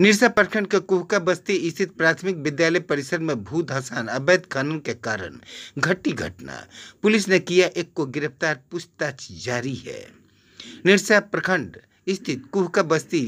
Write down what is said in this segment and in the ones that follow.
निरसा प्रखंड के कुहका बस्ती स्थित प्राथमिक विद्यालय परिसर में भू धसान अवैध खनन के कारण घटी घटना पुलिस ने किया एक को गिरफ्तार पूछताछ जारी है निरसा प्रखंड स्थित कुहका बस्ती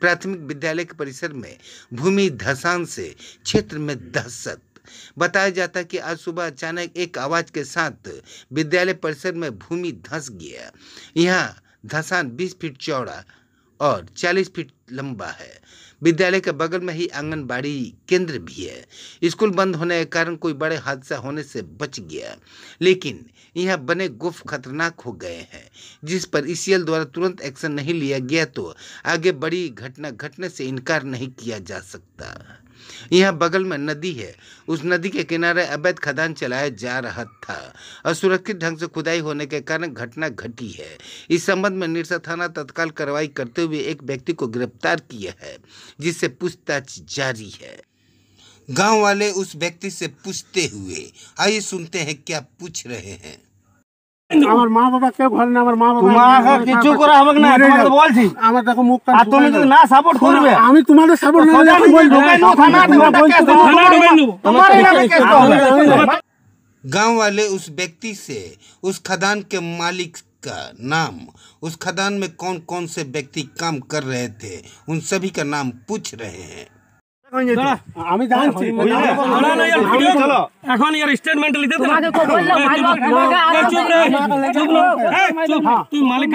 प्राथमिक विद्यालय के परिसर में भूमि धसान से क्षेत्र में दहशत बताया जाता है कि आज सुबह अचानक एक आवाज के साथ विद्यालय परिसर में भूमि धस गया यहाँ धसान 20 फीट चौड़ा और 40 फीट लंबा है विद्यालय के बगल में ही आंगनबाड़ी केंद्र भी है स्कूल बंद होने के कारण कोई बड़े हादसा होने से बच गया लेकिन यह बने गुफ खतरनाक हो गए हैं जिस पर ई e द्वारा तुरंत एक्शन नहीं लिया गया तो आगे बड़ी घटना घटने से इनकार नहीं किया जा सकता यहाँ बगल में नदी है उस नदी के किनारे अवैध खदान चलाया जा रहा था असुरक्षित ढंग से खुदाई होने के कारण घटना घटी है इस संबंध में निरसा थाना तत्काल कार्रवाई करते हुए एक व्यक्ति को गिरफ्तार किया है जिससे पूछताछ जारी है गांव वाले उस व्यक्ति से पूछते हुए आइए सुनते हैं क्या पूछ रहे हैं আমার মা বাবা কেউ ঘর না আমার মা বাবা তোমাকে কিছু করা হবে না তোমাকে বলছি আমার দেখো মুখ আর তুমি যদি না সাপোর্ট করবে আমি তোমাদের সাপোর্ট না দিলে বল ঢোকাই দাও থানা থেকে কেস থানা ঢোকাই দেব তোমার নামে কেস হবে गांव वाले उस व्यक्ति से उस खदान के मालिक का नाम उस खदान में कौन कौन से व्यक्ति काम कर रहे थे उन सभी का नाम पूछ रहे हैं আমি জানি চল এখন ইয়ার স্টেটমেন্ট নিতে দাও মাগো বল ভাই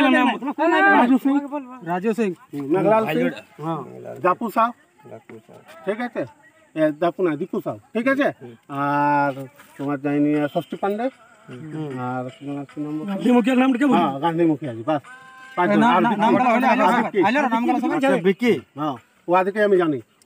বল রাজু সিং মগলাল হ্যাঁ দাপু সাহেব দাপু সাহেব ঠিক আছে দাপু না দিকু সাহেব ঠিক আছে আর তোমার তাইনি সরস্বতী পান্ডে আর কি নাম্বার হ্যাঁ গান্ধী মুখী আজ বাস পাঁচ নাম্বার হল আমি জানি